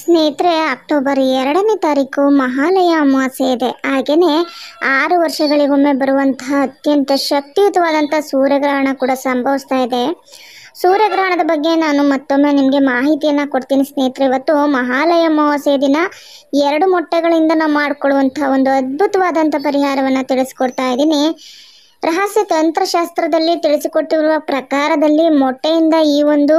ಸ್ನೇಹಿತರೆ ಅಕ್ಟೋಬರ್ ಎರಡನೇ ತಾರೀಕು ಮಹಾಲಯ ಅಮಾವಾಸ್ಯೆ ಇದೆ ಹಾಗೆಯೇ ಆರು ವರ್ಷಗಳಿಗೊಮ್ಮೆ ಬರುವಂತಹ ಅತ್ಯಂತ ಶಕ್ತಿಯುತವಾದಂಥ ಸೂರ್ಯಗ್ರಹಣ ಕೂಡ ಸಂಭವಿಸ್ತಾ ಇದೆ ಸೂರ್ಯಗ್ರಹಣದ ಬಗ್ಗೆ ನಾನು ಮತ್ತೊಮ್ಮೆ ನಿಮಗೆ ಮಾಹಿತಿಯನ್ನು ಕೊಡ್ತೀನಿ ಸ್ನೇಹಿತರೆ ಇವತ್ತು ಮಹಾಲಯ ಅಮಾವಾಸ್ಯೆ ದಿನ ಎರಡು ಮೊಟ್ಟೆಗಳಿಂದ ನಾವು ಮಾಡಿಕೊಳ್ಳುವಂಥ ಒಂದು ಅದ್ಭುತವಾದಂಥ ಪರಿಹಾರವನ್ನು ತಿಳಿಸ್ಕೊಡ್ತಾ ಇದ್ದೀನಿ ರಹಸ್ಯ ತಂತ್ರಶಾಸ್ತ್ರದಲ್ಲಿ ತಿಳಿಸಿಕೊಟ್ಟಿರುವ ಪ್ರಕಾರದಲ್ಲಿ ಮೊಟ್ಟೆಯಿಂದ ಈ ಒಂದು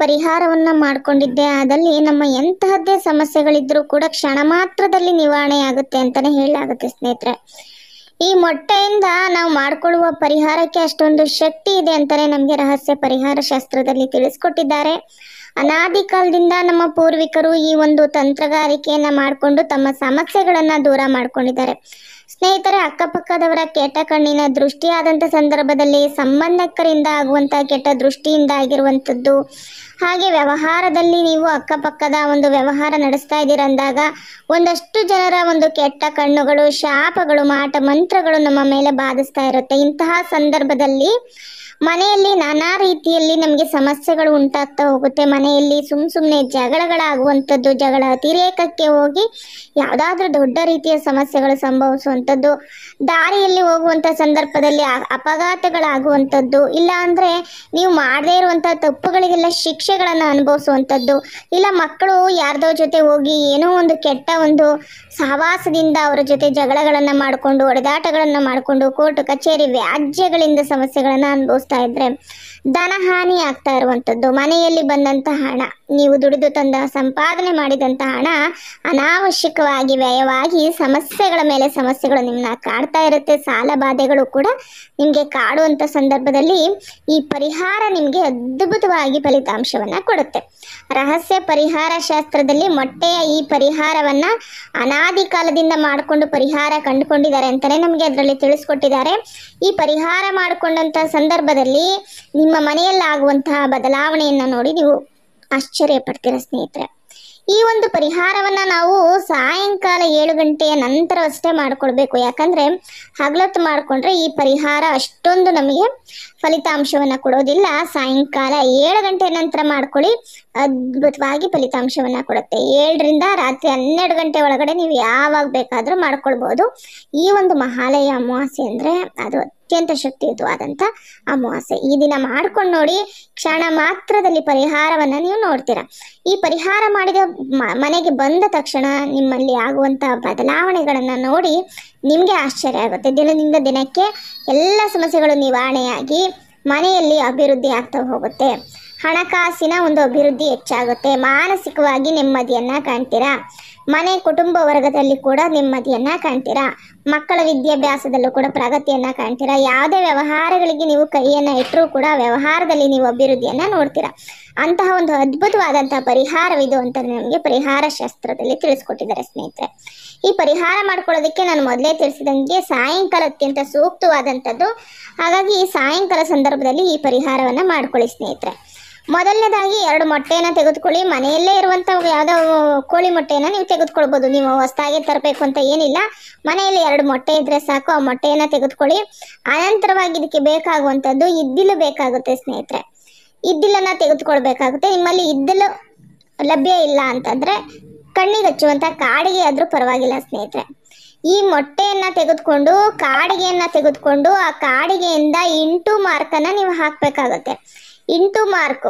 ಪರಿಹಾರವನ್ನ ಮಾಡ್ಕೊಂಡಿದ್ದೆ ಆದಲ್ಲಿ ನಮ್ಮ ಎಂತಹದ್ದೇ ಸಮಸ್ಯೆಗಳಿದ್ರೂ ಕೂಡ ಕ್ಷಣ ಮಾತ್ರದಲ್ಲಿ ನಿವಾರಣೆ ಆಗುತ್ತೆ ಅಂತಾನೆ ಹೇಳಲಾಗುತ್ತೆ ಸ್ನೇಹಿತರೆ ಈ ಮೊಟ್ಟೆಯಿಂದ ನಾವು ಮಾಡಿಕೊಳ್ಳುವ ಪರಿಹಾರಕ್ಕೆ ಅಷ್ಟೊಂದು ಶಕ್ತಿ ಇದೆ ಅಂತಲೇ ನಮಗೆ ರಹಸ್ಯ ಪರಿಹಾರ ಶಾಸ್ತ್ರದಲ್ಲಿ ತಿಳಿಸ್ಕೊಟ್ಟಿದ್ದಾರೆ ಅನಾದಿ ಕಾಲದಿಂದ ನಮ್ಮ ಪೂರ್ವಿಕರು ಈ ಒಂದು ತಂತ್ರಗಾರಿಕೆಯನ್ನ ಮಾಡಿಕೊಂಡು ತಮ್ಮ ಸಮಸ್ಯೆಗಳನ್ನ ದೂರ ಮಾಡ್ಕೊಂಡಿದ್ದಾರೆ ಸ್ನೇಹಿತರೆ ಅಕ್ಕಪಕ್ಕದವರ ಕೆಟ್ಟ ಕಣ್ಣಿನ ದೃಷ್ಟಿಯಾದಂಥ ಸಂದರ್ಭದಲ್ಲಿ ಸಂಬಂಧಕರಿಂದ ಆಗುವಂಥ ಕೆಟ್ಟ ದೃಷ್ಟಿಯಿಂದ ಆಗಿರುವಂಥದ್ದು ಹಾಗೆ ವ್ಯವಹಾರದಲ್ಲಿ ನೀವು ಅಕ್ಕಪಕ್ಕದ ಒಂದು ವ್ಯವಹಾರ ನಡೆಸ್ತಾ ಇದ್ದೀರ ಅಂದಾಗ ಒಂದಷ್ಟು ಜನರ ಒಂದು ಕೆಟ್ಟ ಕಣ್ಣುಗಳು ಶಾಪಗಳು ಮಾಟ ಮಂತ್ರಗಳು ನಮ್ಮ ಮೇಲೆ ಬಾಧಿಸ್ತಾ ಇರುತ್ತೆ ಇಂತಹ ಸಂದರ್ಭದಲ್ಲಿ ಮನೆಯಲ್ಲಿ ನಾನಾ ರೀತಿಯಲ್ಲಿ ನಮಗೆ ಸಮಸ್ಯೆಗಳು ಉಂಟಾಗ್ತಾ ಹೋಗುತ್ತೆ ಮನೆಯಲ್ಲಿ ಸುಮ್ ಸುಮ್ಮನೆ ಜಗಳಗಳಾಗುವಂಥದ್ದು ಜಗಳ ಅತಿರೇಕಕ್ಕೆ ಹೋಗಿ ಯಾವುದಾದ್ರೂ ದೊಡ್ಡ ರೀತಿಯ ಸಮಸ್ಯೆಗಳು ಸಂಭವಿಸುವಂಥದ್ದು ದಾರಿಯಲ್ಲಿ ಹೋಗುವಂಥ ಸಂದರ್ಭದಲ್ಲಿ ಅಪಘಾತಗಳಾಗುವಂಥದ್ದು ಇಲ್ಲ ಅಂದರೆ ನೀವು ಮಾಡದೇ ಇರುವಂಥ ತಪ್ಪುಗಳಿಗೆಲ್ಲ ಶಿಕ್ಷೆಗಳನ್ನು ಅನುಭವಿಸುವಂಥದ್ದು ಇಲ್ಲ ಮಕ್ಕಳು ಯಾರ್ದೋ ಜೊತೆ ಹೋಗಿ ಏನೋ ಒಂದು ಕೆಟ್ಟ ಒಂದು ಸಹವಾಸದಿಂದ ಅವರ ಜೊತೆ ಜಗಳಗಳನ್ನು ಮಾಡಿಕೊಂಡು ಹೊಡೆದಾಟಗಳನ್ನು ಮಾಡಿಕೊಂಡು ಕೋರ್ಟ್ ಕಚೇರಿ ವ್ಯಾಜ್ಯಗಳಿಂದ ಸಮಸ್ಯೆಗಳನ್ನು ಅನುಭವಿಸ್ತಾರೆ ಇದ್ರೆ ಇದ್ದರೆ ಹಾನಿ ಆಗ್ತಾ ಇರುವಂತದ್ದು ಮನೆಯಲ್ಲಿ ಬಂದಂತಹ ಹಣ ನೀವು ದುಡಿದು ತಂದ ಸಂಪಾದನೆ ಮಾಡಿದಂತಹ ಹಣ ಅನಾವಶ್ಯಕವಾಗಿ ವ್ಯಯವಾಗಿ ಸಮಸ್ಯೆಗಳ ಮೇಲೆ ಸಮಸ್ಯೆಗಳು ನಿಮ್ಮನ್ನ ಕಾಡ್ತಾ ಇರುತ್ತೆ ಸಾಲ ಬಾಧೆಗಳು ಕೂಡ ನಿಮಗೆ ಕಾಡುವಂತ ಸಂದರ್ಭದಲ್ಲಿ ಈ ಪರಿಹಾರ ನಿಮಗೆ ಅದ್ಭುತವಾಗಿ ಫಲಿತಾಂಶವನ್ನ ಕೊಡುತ್ತೆ ರಹಸ್ಯ ಪರಿಹಾರ ಶಾಸ್ತ್ರದಲ್ಲಿ ಮೊಟ್ಟೆಯ ಈ ಪರಿಹಾರವನ್ನ ಅನಾದಿ ಕಾಲದಿಂದ ಮಾಡಿಕೊಂಡು ಪರಿಹಾರ ಕಂಡುಕೊಂಡಿದ್ದಾರೆ ಅಂತಲೇ ನಮಗೆ ಅದರಲ್ಲಿ ತಿಳಿಸ್ಕೊಟ್ಟಿದ್ದಾರೆ ಈ ಪರಿಹಾರ ಮಾಡಿಕೊಂಡಂಥ ಸಂದರ್ಭದಲ್ಲಿ ಜೀವನದಲ್ಲಿ ನಿಮ್ಮ ಮನೆಯಲ್ಲಾಗುವಂತಹ ಬದಲಾವಣೆಯನ್ನು ನೋಡಿ ನೀವು ಆಶ್ಚರ್ಯ ಪಡ್ತೀರ ಸ್ನೇಹಿತರೆ ಈ ಒಂದು ಪರಿಹಾರವನ್ನ ನಾವು ಸಾಯಂಕಾಲ ಏಳು ಗಂಟೆಯ ನಂತರವಷ್ಟೇ ಮಾಡ್ಕೊಳ್ಬೇಕು ಯಾಕಂದ್ರೆ ಹಗಲತ್ತು ಮಾಡ್ಕೊಂಡ್ರೆ ಈ ಪರಿಹಾರ ಅಷ್ಟೊಂದು ನಮಗೆ ಫಲಿತಾಂಶವನ್ನ ಕೊಡೋದಿಲ್ಲ ಸಾಯಂಕಾಲ ಏಳು ಗಂಟೆ ನಂತರ ಮಾಡ್ಕೊಳ್ಳಿ ಅದ್ಭುತವಾಗಿ ಫಲಿತಾಂಶವನ್ನ ಕೊಡುತ್ತೆ ಏಳರಿಂದ ರಾತ್ರಿ ಹನ್ನೆರಡು ಗಂಟೆ ಒಳಗಡೆ ನೀವು ಯಾವಾಗ ಬೇಕಾದರೂ ಮಾಡ್ಕೊಳ್ಬೋದು ಈ ಒಂದು ಮಹಾಲಯ ಅಮಾವಾಸ್ಯೆ ಅಂದ್ರೆ ಅದು ಅತ್ಯಂತ ಶಕ್ತಿಯುತವಾದಂಥ ಅಮಾವಾಸ್ಯೆ ಈ ದಿನ ಮಾಡ್ಕೊಂಡು ನೋಡಿ ಕ್ಷಣ ಮಾತ್ರದಲ್ಲಿ ಪರಿಹಾರವನ್ನು ನೀವು ನೋಡ್ತೀರಾ ಈ ಪರಿಹಾರ ಮಾಡಿದ ಮನೆಗೆ ಬಂದ ತಕ್ಷಣ ನಿಮ್ಮಲ್ಲಿ ಆಗುವಂಥ ಬದಲಾವಣೆಗಳನ್ನು ನೋಡಿ ನಿಮಗೆ ಆಶ್ಚರ್ಯ ಆಗುತ್ತೆ ದಿನದಿಂದ ದಿನಕ್ಕೆ ಎಲ್ಲ ಸಮಸ್ಯೆಗಳು ನಿವಾರಣೆಯಾಗಿ ಮನೆಯಲ್ಲಿ ಅಭಿವೃದ್ಧಿ ಆಗ್ತಾ ಹೋಗುತ್ತೆ ಹಣಕಾಸಿನ ಒಂದು ಅಭಿವೃದ್ಧಿ ಹೆಚ್ಚಾಗುತ್ತೆ ಮಾನಸಿಕವಾಗಿ ನೆಮ್ಮದಿಯನ್ನು ಕಾಣ್ತೀರಾ ಮನೆ ಕುಟುಂಬ ವರ್ಗದಲ್ಲಿ ಕೂಡ ನೆಮ್ಮದಿಯನ್ನು ಕಾಣ್ತೀರಾ ಮಕ್ಕಳ ವಿದ್ಯಾಭ್ಯಾಸದಲ್ಲೂ ಕೂಡ ಪ್ರಗತಿಯನ್ನ ಕಾಣ್ತೀರಾ ಯಾವುದೇ ವ್ಯವಹಾರಗಳಿಗೆ ನೀವು ಕೈಯನ್ನ ಇಟ್ಟರೂ ಕೂಡ ವ್ಯವಹಾರದಲ್ಲಿ ನೀವು ಅಭಿವೃದ್ಧಿಯನ್ನ ನೋಡ್ತೀರಾ ಅಂತಹ ಒಂದು ಅದ್ಭುತವಾದಂತಹ ಪರಿಹಾರವಿದು ಅಂತ ನಮಗೆ ಪರಿಹಾರ ಶಾಸ್ತ್ರದಲ್ಲಿ ತಿಳಿಸ್ಕೊಟ್ಟಿದ್ದಾರೆ ಸ್ನೇಹಿತರೆ ಈ ಪರಿಹಾರ ಮಾಡ್ಕೊಳ್ಳೋದಕ್ಕೆ ನಾನು ಮೊದಲೇ ತಿಳಿಸಿದಂಗೆ ಸಾಯಂಕಾಲ ಅತ್ಯಂತ ಸೂಕ್ತವಾದಂಥದ್ದು ಹಾಗಾಗಿ ಈ ಸಾಯಂಕಾಲ ಸಂದರ್ಭದಲ್ಲಿ ಈ ಪರಿಹಾರವನ್ನು ಮಾಡ್ಕೊಳ್ಳಿ ಸ್ನೇಹಿತರೆ ಮೊದಲನೇದಾಗಿ ಎರಡು ಮೊಟ್ಟೆಯನ್ನು ತೆಗೆದುಕೊಳ್ಳಿ ಮನೆಯಲ್ಲೇ ಇರುವಂಥ ಯಾವುದೋ ಕೋಳಿ ಮೊಟ್ಟೆಯನ್ನು ನೀವು ತೆಗೆದುಕೊಳ್ಬೋದು ನೀವು ಹೊಸದಾಗಿ ತರಬೇಕು ಅಂತ ಏನಿಲ್ಲ ಮನೆಯಲ್ಲಿ ಎರಡು ಮೊಟ್ಟೆ ಇದ್ದರೆ ಸಾಕು ಆ ಮೊಟ್ಟೆಯನ್ನು ತೆಗೆದುಕೊಳ್ಳಿ ಅನಂತರವಾಗಿ ಇದಕ್ಕೆ ಬೇಕಾಗುವಂಥದ್ದು ಇದ್ದಿಲು ಬೇಕಾಗುತ್ತೆ ಸ್ನೇಹಿತರೆ ಇದ್ದಿಲನ್ನ ತೆಗೆದುಕೊಳ್ಬೇಕಾಗುತ್ತೆ ನಿಮ್ಮಲ್ಲಿ ಇದ್ದಿಲು ಲಭ್ಯ ಇಲ್ಲ ಅಂತಂದ್ರೆ ಕಣ್ಣಿಗೆ ಹಚ್ಚುವಂಥ ಕಾಡಿಗೆ ಆದ್ರೂ ಪರವಾಗಿಲ್ಲ ಸ್ನೇಹಿತರೆ ಈ ಮೊಟ್ಟೆಯನ್ನ ತೆಗೆದುಕೊಂಡು ಕಾಡಿಗೆಯನ್ನ ತೆಗೆದುಕೊಂಡು ಆ ಕಾಡಿಗೆಯಿಂದ ಇಂಟು ಮಾರ್ಕನ್ನ ನೀವು ಹಾಕ್ಬೇಕಾಗುತ್ತೆ ಇಂಟು ಮಾರ್ಕ್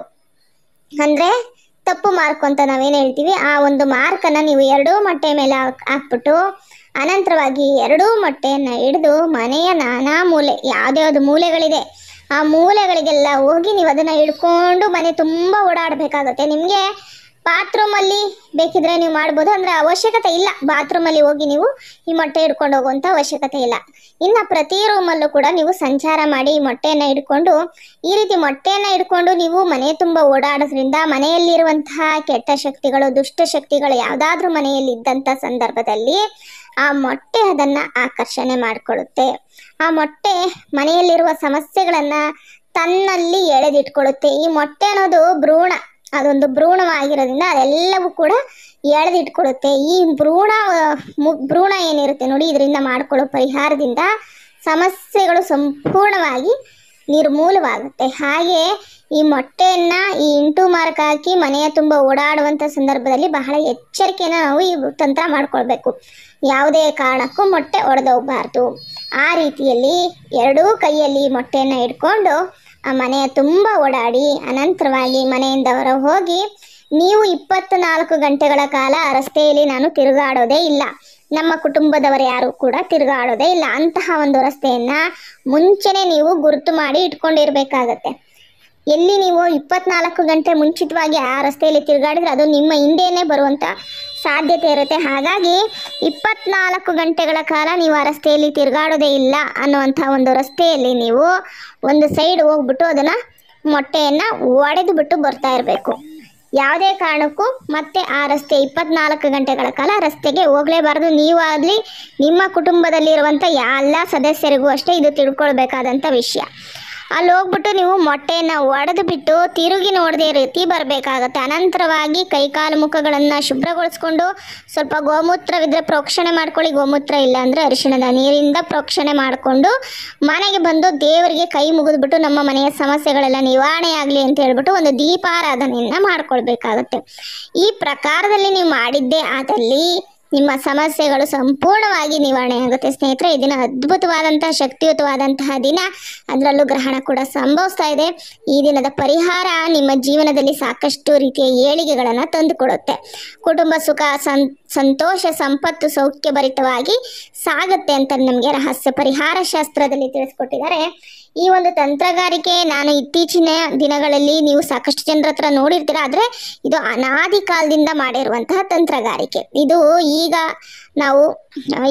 ಅಂದ್ರೆ ತಪ್ಪು ಮಾರ್ಕ್ ಅಂತ ನಾವೇನು ಹೇಳ್ತೀವಿ ಆ ಒಂದು ಮಾರ್ಕನ್ನು ನೀವು ಎರಡೂ ಮೊಟ್ಟೆ ಮೇಲೆ ಹಾಕ್ಬಿಟ್ಟು ಅನಂತರವಾಗಿ ಎರಡೂ ಮೊಟ್ಟೆಯನ್ನು ಹಿಡಿದು ಮನೆಯ ನಾನಾ ಮೂಲೆ ಯಾವ್ದ್ಯಾವ್ದು ಮೂಲೆಗಳಿದೆ ಆ ಮೂಲೆಗಳಿಗೆಲ್ಲ ಹೋಗಿ ನೀವು ಅದನ್ನು ಹಿಡ್ಕೊಂಡು ಮನೆ ತುಂಬ ಓಡಾಡಬೇಕಾಗುತ್ತೆ ನಿಮಗೆ ಬಾತ್ರೂಮ್ ಅಲ್ಲಿ ಬೇಕಿದ್ರೆ ನೀವು ಮಾಡ್ಬೋದು ಅಂದ್ರೆ ಅವಶ್ಯಕತೆ ಇಲ್ಲ ಬಾತ್ರೂಮ್ ಅಲ್ಲಿ ಹೋಗಿ ನೀವು ಈ ಮೊಟ್ಟೆ ಹಿಡ್ಕೊಂಡು ಹೋಗುವಂಥ ಅವಶ್ಯಕತೆ ಇಲ್ಲ ಇನ್ನು ಪ್ರತಿ ರೂಮಲ್ಲೂ ಕೂಡ ನೀವು ಸಂಚಾರ ಮಾಡಿ ಈ ಮೊಟ್ಟೆಯನ್ನ ಹಿಡ್ಕೊಂಡು ಈ ರೀತಿ ಮೊಟ್ಟೆಯನ್ನ ಇಡ್ಕೊಂಡು ನೀವು ಮನೆ ತುಂಬ ಓಡಾಡೋದ್ರಿಂದ ಮನೆಯಲ್ಲಿರುವಂತಹ ಕೆಟ್ಟ ಶಕ್ತಿಗಳು ದುಷ್ಟ ಶಕ್ತಿಗಳು ಯಾವುದಾದ್ರೂ ಮನೆಯಲ್ಲಿ ಇದ್ದಂತ ಸಂದರ್ಭದಲ್ಲಿ ಆ ಮೊಟ್ಟೆ ಅದನ್ನು ಆಕರ್ಷಣೆ ಮಾಡಿಕೊಳ್ಳುತ್ತೆ ಆ ಮೊಟ್ಟೆ ಮನೆಯಲ್ಲಿರುವ ಸಮಸ್ಯೆಗಳನ್ನ ತನ್ನಲ್ಲಿ ಎಳೆದಿಟ್ಕೊಳ್ಳುತ್ತೆ ಈ ಮೊಟ್ಟೆ ಅನ್ನೋದು ಭ್ರೂಣ ಅದೊಂದು ಭ್ರೂಣವಾಗಿರೋದ್ರಿಂದ ಅದೆಲ್ಲವೂ ಕೂಡ ಎಳೆದಿಟ್ಕೊಡುತ್ತೆ ಈ ಭ್ರೂಣ ಭ್ರೂಣ ಏನಿರುತ್ತೆ ನೋಡಿ ಇದರಿಂದ ಮಾಡಿಕೊಳ್ಳೋ ಪರಿಹಾರದಿಂದ ಸಮಸ್ಯೆಗಳು ಸಂಪೂರ್ಣವಾಗಿ ನಿರ್ಮೂಲವಾಗುತ್ತೆ ಹಾಗೆ ಈ ಮೊಟ್ಟೆಯನ್ನು ಈ ಇಂಟು ಮಾರ್ಕ್ ಹಾಕಿ ಮನೆಯ ತುಂಬ ಓಡಾಡುವಂಥ ಸಂದರ್ಭದಲ್ಲಿ ಬಹಳ ಎಚ್ಚರಿಕೆಯನ್ನು ನಾವು ಈ ತಂತ್ರ ಮಾಡಿಕೊಳ್ಬೇಕು ಯಾವುದೇ ಕಾರಣಕ್ಕೂ ಮೊಟ್ಟೆ ಒಡೆದೋಗಬಾರ್ದು ಆ ರೀತಿಯಲ್ಲಿ ಎರಡೂ ಕೈಯಲ್ಲಿ ಮೊಟ್ಟೆಯನ್ನು ಇಟ್ಕೊಂಡು ಆ ಮನೆಯ ತುಂಬ ಓಡಾಡಿ ಅನಂತರವಾಗಿ ಮನೆಯಿಂದ ಹೊರ ಹೋಗಿ ನೀವು ಇಪ್ಪತ್ತು ನಾಲ್ಕು ಗಂಟೆಗಳ ಕಾಲ ರಸ್ತೆಯಲ್ಲಿ ನಾನು ತಿರುಗಾಡೋದೇ ಇಲ್ಲ ನಮ್ಮ ಕುಟುಂಬದವರು ಯಾರು ಕೂಡ ತಿರುಗಾಡೋದೇ ಇಲ್ಲ ಅಂತಹ ಒಂದು ರಸ್ತೆಯನ್ನ ಮುಂಚೆನೆ ನೀವು ಗುರುತು ಮಾಡಿ ಇಟ್ಕೊಂಡಿರ್ಬೇಕಾಗತ್ತೆ ಎಲ್ಲಿ ನೀವು ಇಪ್ಪತ್ನಾಲ್ಕು ಗಂಟೆ ಮುಂಚಿತವಾಗಿ ಆ ರಸ್ತೆಯಲ್ಲಿ ತಿರುಗಾಡಿದ್ರೆ ಅದು ನಿಮ್ಮ ಹಿಂದೆನೆ ಬರುವಂತ ಸಾಧ್ಯತೆ ಇರುತ್ತೆ ಹಾಗಾಗಿ ಇಪ್ಪತ್ನಾಲ್ಕು ಗಂಟೆಗಳ ಕಾಲ ನೀವು ಆ ರಸ್ತೆಯಲ್ಲಿ ತಿರುಗಾಡೋದೇ ಇಲ್ಲ ಅನ್ನುವಂಥ ಒಂದು ರಸ್ತೆಯಲ್ಲಿ ನೀವು ಒಂದು ಸೈಡ್ ಹೋಗ್ಬಿಟ್ಟು ಅದನ್ನು ಮೊಟ್ಟೆಯನ್ನು ಒಡೆದು ಬಿಟ್ಟು ಬರ್ತಾ ಇರಬೇಕು ಯಾವುದೇ ಕಾರಣಕ್ಕೂ ಮತ್ತೆ ಆ ರಸ್ತೆ ಇಪ್ಪತ್ನಾಲ್ಕು ಗಂಟೆಗಳ ಕಾಲ ರಸ್ತೆಗೆ ನೀವು ನೀವಾಗಲಿ ನಿಮ್ಮ ಕುಟುಂಬದಲ್ಲಿರುವಂಥ ಎಲ್ಲ ಸದಸ್ಯರಿಗೂ ಅಷ್ಟೇ ಇದು ತಿಳ್ಕೊಳ್ಬೇಕಾದಂಥ ವಿಷಯ ಅಲ್ಲಿ ಹೋಗ್ಬಿಟ್ಟು ನೀವು ಮೊಟ್ಟೆಯನ್ನು ಒಡೆದು ಬಿಟ್ಟು ತಿರುಗಿ ನೋಡದೆ ರೀತಿ ಬರಬೇಕಾಗತ್ತೆ ಅನಂತರವಾಗಿ ಕೈಕಾಲು ಮುಖಗಳನ್ನು ಶುಭ್ರಗೊಳಿಸ್ಕೊಂಡು ಸ್ವಲ್ಪ ಗೋಮೂತ್ರವಿದ್ರೆ ಪ್ರೋಕ್ಷಣೆ ಮಾಡ್ಕೊಳ್ಳಿ ಗೋಮೂತ್ರ ಇಲ್ಲ ಅಂದರೆ ಅರಿಶಿಣದ ನೀರಿಂದ ಪ್ರೋಕ್ಷಣೆ ಮಾಡಿಕೊಂಡು ಮನೆಗೆ ಬಂದು ದೇವರಿಗೆ ಕೈ ಮುಗಿದ್ಬಿಟ್ಟು ನಮ್ಮ ಮನೆಯ ಸಮಸ್ಯೆಗಳೆಲ್ಲ ನಿವಾರಣೆ ಆಗಲಿ ಅಂತ ಹೇಳ್ಬಿಟ್ಟು ಒಂದು ದೀಪಾರಾಧನೆಯನ್ನು ಮಾಡ್ಕೊಳ್ಬೇಕಾಗತ್ತೆ ಈ ಪ್ರಕಾರದಲ್ಲಿ ನೀವು ಮಾಡಿದ್ದೇ ಆದಲ್ಲಿ ನಿಮ್ಮ ಸಮಸ್ಯೆಗಳು ಸಂಪೂರ್ಣವಾಗಿ ನಿವಾರಣೆ ಆಗುತ್ತೆ ಸ್ನೇಹಿತರೆ ಈ ದಿನ ಅದ್ಭುತವಾದಂತಹ ಶಕ್ತಿಯುತವಾದಂತಹ ದಿನ ಅದರಲ್ಲೂ ಗ್ರಹಣ ಕೂಡ ಸಂಭವಿಸ್ತಾ ಇದೆ ಈ ದಿನದ ಪರಿಹಾರ ನಿಮ್ಮ ಜೀವನದಲ್ಲಿ ಸಾಕಷ್ಟು ರೀತಿಯ ಏಳಿಗೆಗಳನ್ನು ತಂದುಕೊಡುತ್ತೆ ಕುಟುಂಬ ಸುಖ ಸಂ ಸಂತೋಷ ಸಂಪತ್ತು ಸೌಖ್ಯಭರಿತವಾಗಿ ಸಾಗುತ್ತೆ ಅಂತ ನಮಗೆ ರಹಸ್ಯ ಪರಿಹಾರ ಶಾಸ್ತ್ರದಲ್ಲಿ ತಿಳಿಸ್ಕೊಟ್ಟಿದ್ದಾರೆ ಈ ಒಂದು ತಂತ್ರಗಾರಿಕೆ ನಾನು ಇತ್ತೀಚಿನ ದಿನಗಳಲ್ಲಿ ನೀವು ಸಾಕಷ್ಟು ಜನರ ಹತ್ರ ನೋಡಿರ್ತೀರ ಆದರೆ ಇದು ಅನಾದಿ ಕಾಲದಿಂದ ಮಾಡಿರುವಂತಹ ತಂತ್ರಗಾರಿಕೆ ಇದು ಈಗ ನಾವು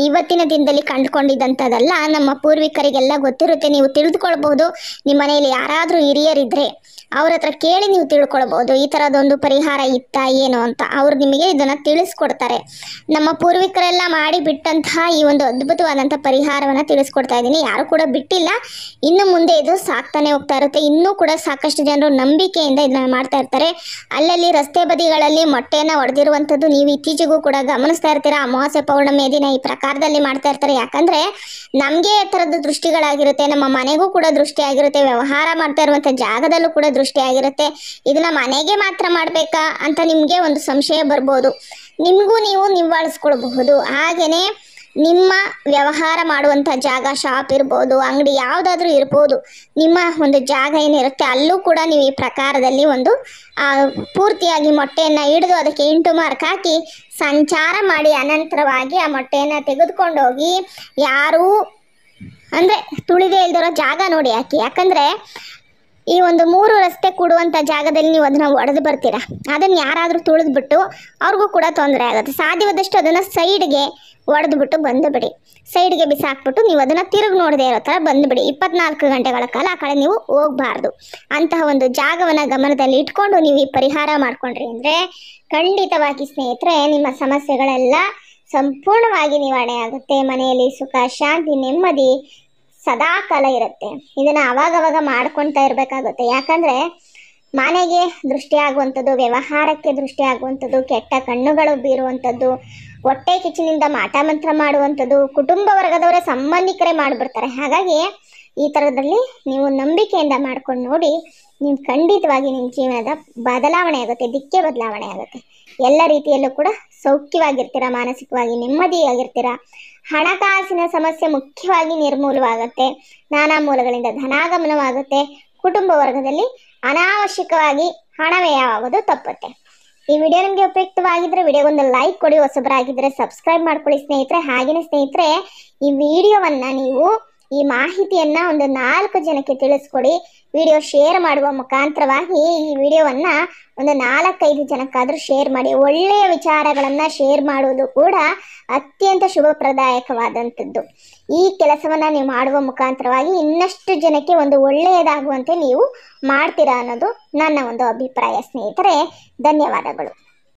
ಇವತ್ತಿನ ದಿನದಲ್ಲಿ ಕಂಡುಕೊಂಡಿದ್ದಂಥದ್ದಲ್ಲ ನಮ್ಮ ಪೂರ್ವಿಕರಿಗೆಲ್ಲ ಗೊತ್ತಿರುತ್ತೆ ನೀವು ತಿಳಿದುಕೊಳ್ಬೋದು ನಿಮ್ಮ ಮನೆಯಲ್ಲಿ ಯಾರಾದರೂ ಹಿರಿಯರಿದ್ದರೆ ಅವ್ರ ಹತ್ರ ಕೇಳಿ ನೀವು ತಿಳ್ಕೊಳ್ಬೋದು ಈ ಥರದೊಂದು ಪರಿಹಾರ ಇತ್ತಾ ಏನು ಅಂತ ಅವ್ರು ನಿಮಗೆ ಇದನ್ನು ತಿಳಿಸ್ಕೊಡ್ತಾರೆ ನಮ್ಮ ಪೂರ್ವಿಕರೆಲ್ಲ ಮಾಡಿ ಬಿಟ್ಟಂತಹ ಈ ಒಂದು ಅದ್ಭುತವಾದಂಥ ಪರಿಹಾರವನ್ನು ತಿಳಿಸ್ಕೊಡ್ತಾ ಇದ್ದೀನಿ ಯಾರು ಕೂಡ ಬಿಟ್ಟಿಲ್ಲ ಇನ್ನು ಮುಂದೆ ಇದು ಸಾಕ್ತಾನೆ ಹೋಗ್ತಾ ಇರುತ್ತೆ ಇನ್ನೂ ಕೂಡ ಸಾಕಷ್ಟು ಜನರು ನಂಬಿಕೆಯಿಂದ ಇದನ್ನು ಮಾಡ್ತಾ ಇರ್ತಾರೆ ಅಲ್ಲಲ್ಲಿ ರಸ್ತೆ ಬದಿಗಳಲ್ಲಿ ಮೊಟ್ಟೆಯನ್ನು ಒಡೆದಿರುವಂಥದ್ದು ನೀವು ಇತ್ತೀಚೆಗೂ ಕೂಡ ಗಮನಿಸ್ತಾ ಇರ್ತೀರ ಅಮಾವಾಸ್ಯ ಪೌರ್ಣಮಿಯ ದಿನ ಈ ಪ್ರಕಾರದಲ್ಲಿ ಮಾಡ್ತಾ ಇರ್ತಾರೆ ಯಾಕಂದ್ರೆ ನಮಗೆ ತರದ ದೃಷ್ಟಿಗಳಾಗಿರುತ್ತೆ ನಮ್ಮ ಮನೆಗೂ ಕೂಡ ದೃಷ್ಟಿ ಆಗಿರುತ್ತೆ ವ್ಯವಹಾರ ಮಾಡ್ತಾ ಇರುವಂಥ ಜಾಗದಲ್ಲೂ ಕೂಡ ದೃಷ್ಟಿ ಆಗಿರುತ್ತೆ ಇದನ್ನ ಮನೆಗೆ ಮಾತ್ರ ಮಾಡಬೇಕಾ ಅಂತ ನಿಮಗೆ ಒಂದು ಸಂಶಯ ಬರ್ಬೋದು ನಿಮಗೂ ನೀವು ನಿವಾಳಿಸ್ಕೊಳ್ಬಹುದು ಹಾಗೆಯೇ ನಿಮ್ಮ ವ್ಯವಹಾರ ಮಾಡುವಂಥ ಜಾಗ ಶಾಪ್ ಇರ್ಬೋದು ಅಂಗಡಿ ಯಾವುದಾದ್ರೂ ಇರ್ಬೋದು ನಿಮ್ಮ ಒಂದು ಜಾಗ ಏನಿರುತ್ತೆ ಅಲ್ಲೂ ಕೂಡ ನೀವು ಈ ಪ್ರಕಾರದಲ್ಲಿ ಒಂದು ಪೂರ್ತಿಯಾಗಿ ಮೊಟ್ಟೆಯನ್ನು ಹಿಡಿದು ಅದಕ್ಕೆ ಇಂಟು ಮಾರ್ಕ್ ಹಾಕಿ ಸಂಚಾರ ಮಾಡಿ ಅನಂತರವಾಗಿ ಆ ಮೊಟ್ಟೆಯನ್ನು ತೆಗೆದುಕೊಂಡೋಗಿ ಹೋಗಿ ಯಾರೂ ಅಂದರೆ ತುಳಿದೇ ಇಲ್ದಿರೋ ಜಾಗ ನೋಡಿ ಹಾಕಿ ಯಾಕಂದರೆ ಈ ಒಂದು ಮೂರು ರಸ್ತೆ ಕೂಡುವಂಥ ಜಾಗದಲ್ಲಿ ನೀವು ಅದನ್ನು ಒಡೆದು ಬರ್ತೀರಾ ಅದನ್ನು ಯಾರಾದರೂ ತುಳಿದ್ಬಿಟ್ಟು ಅವ್ರಿಗೂ ಕೂಡ ತೊಂದರೆ ಆಗುತ್ತೆ ಸಾಧ್ಯವಾದಷ್ಟು ಅದನ್ನು ಸೈಡ್ಗೆ ಒಡೆದ್ಬಿಟ್ಟು ಬಂದುಬಿಡಿ ಸೈಡ್ಗೆ ಬಿಸಾಕ್ಬಿಟ್ಟು ನೀವು ಅದನ್ನು ತಿರುಗಿ ನೋಡದೆ ಇರೋ ಥರ ಬಂದುಬಿಡಿ ಇಪ್ಪತ್ನಾಲ್ಕು ಗಂಟೆಗಳ ಕಾಲ ಆ ಕಡೆ ನೀವು ಹೋಗಬಾರ್ದು ಅಂತಹ ಒಂದು ಜಾಗವನ್ನು ಗಮನದಲ್ಲಿ ಇಟ್ಕೊಂಡು ನೀವು ಈ ಪರಿಹಾರ ಮಾಡಿಕೊಂಡ್ರಿ ಅಂದರೆ ಖಂಡಿತವಾಗಿ ಸ್ನೇಹಿತರೆ ನಿಮ್ಮ ಸಮಸ್ಯೆಗಳೆಲ್ಲ ಸಂಪೂರ್ಣವಾಗಿ ನಿವಾರಣೆ ಆಗುತ್ತೆ ಮನೆಯಲ್ಲಿ ಸುಖ ಶಾಂತಿ ನೆಮ್ಮದಿ ಸದಾ ಕಾಲ ಇರುತ್ತೆ ಇದನ್ನು ಅವಾಗವಾಗ ಮಾಡ್ಕೊತಾ ಇರಬೇಕಾಗುತ್ತೆ ಯಾಕಂದರೆ ಮನೆಗೆ ದೃಷ್ಟಿಯಾಗುವಂಥದ್ದು ವ್ಯವಹಾರಕ್ಕೆ ದೃಷ್ಟಿಯಾಗುವಂಥದ್ದು ಕೆಟ್ಟ ಕಣ್ಣುಗಳು ಬೀರುವಂಥದ್ದು ಹೊಟ್ಟೆ ಕಿಚ್ಚಿನಿಂದ ಮಾಟ ಮಂತ್ರ ಮಾಡುವಂಥದ್ದು ಕುಟುಂಬ ವರ್ಗದವರೇ ಸಂಬಂಧಿಕರೇ ಮಾಡಿಬಿಡ್ತಾರೆ ಹಾಗಾಗಿ ಈ ಥರದಲ್ಲಿ ನೀವು ನಂಬಿಕೆಯಿಂದ ಮಾಡ್ಕೊಂಡು ನೋಡಿ ನೀವು ಖಂಡಿತವಾಗಿ ನಿಮ್ಮ ಜೀವನದ ಬದಲಾವಣೆ ಆಗುತ್ತೆ ದಿಕ್ಕೆ ಬದಲಾವಣೆ ಆಗುತ್ತೆ ಎಲ್ಲ ರೀತಿಯಲ್ಲೂ ಕೂಡ ಸೌಖ್ಯವಾಗಿರ್ತೀರ ಮಾನಸಿಕವಾಗಿ ನೆಮ್ಮದಿಯಾಗಿರ್ತೀರ ಹಣಕಾಸಿನ ಸಮಸ್ಯೆ ಮುಖ್ಯವಾಗಿ ನಿರ್ಮೂಲವಾಗುತ್ತೆ ನಾನಾ ಮೂಲಗಳಿಂದ ಧನಾಗಮನವಾಗುತ್ತೆ ಕುಟುಂಬ ವರ್ಗದಲ್ಲಿ ಅನಾವಶ್ಯಕವಾಗಿ ಹಣ ವ್ಯಯವಾಗೋದು ತಪ್ಪುತ್ತೆ ಈ ವಿಡಿಯೋ ನಿಮಗೆ ವಿಡಿಯೋ ವಿಡಿಯೋಗೊಂದು ಲೈಕ್ ಕೊಡಿ ಹೊಸಬ್ರಾಗಿದ್ರೆ ಸಬ್ಸ್ಕ್ರೈಬ್ ಮಾಡ್ಕೊಳ್ಳಿ ಸ್ನೇಹಿತರೆ ಹಾಗೆಯೇ ಸ್ನೇಹಿತರೆ ಈ ವಿಡಿಯೋವನ್ನು ನೀವು ಈ ಮಾಹಿತಿಯನ್ನ ಒಂದು ನಾಲ್ಕು ಜನಕ್ಕೆ ತಿಳಿಸ್ಕೊಡಿ ವಿಡಿಯೋ ಶೇರ್ ಮಾಡುವ ಮುಖಾಂತರವಾಗಿ ಈ ವಿಡಿಯೋವನ್ನ ಒಂದು ನಾಲ್ಕೈದು ಜನಕ್ಕಾದರೂ ಶೇರ್ ಮಾಡಿ ಒಳ್ಳೆಯ ವಿಚಾರಗಳನ್ನು ಶೇರ್ ಮಾಡೋದು ಕೂಡ ಅತ್ಯಂತ ಶುಭಪ್ರದಾಯಕವಾದಂಥದ್ದು ಈ ಕೆಲಸವನ್ನು ನೀವು ಮಾಡುವ ಮುಖಾಂತರವಾಗಿ ಇನ್ನಷ್ಟು ಜನಕ್ಕೆ ಒಂದು ಒಳ್ಳೆಯದಾಗುವಂತೆ ನೀವು ಮಾಡ್ತೀರಾ ಅನ್ನೋದು ನನ್ನ ಒಂದು ಅಭಿಪ್ರಾಯ ಸ್ನೇಹಿತರೆ ಧನ್ಯವಾದಗಳು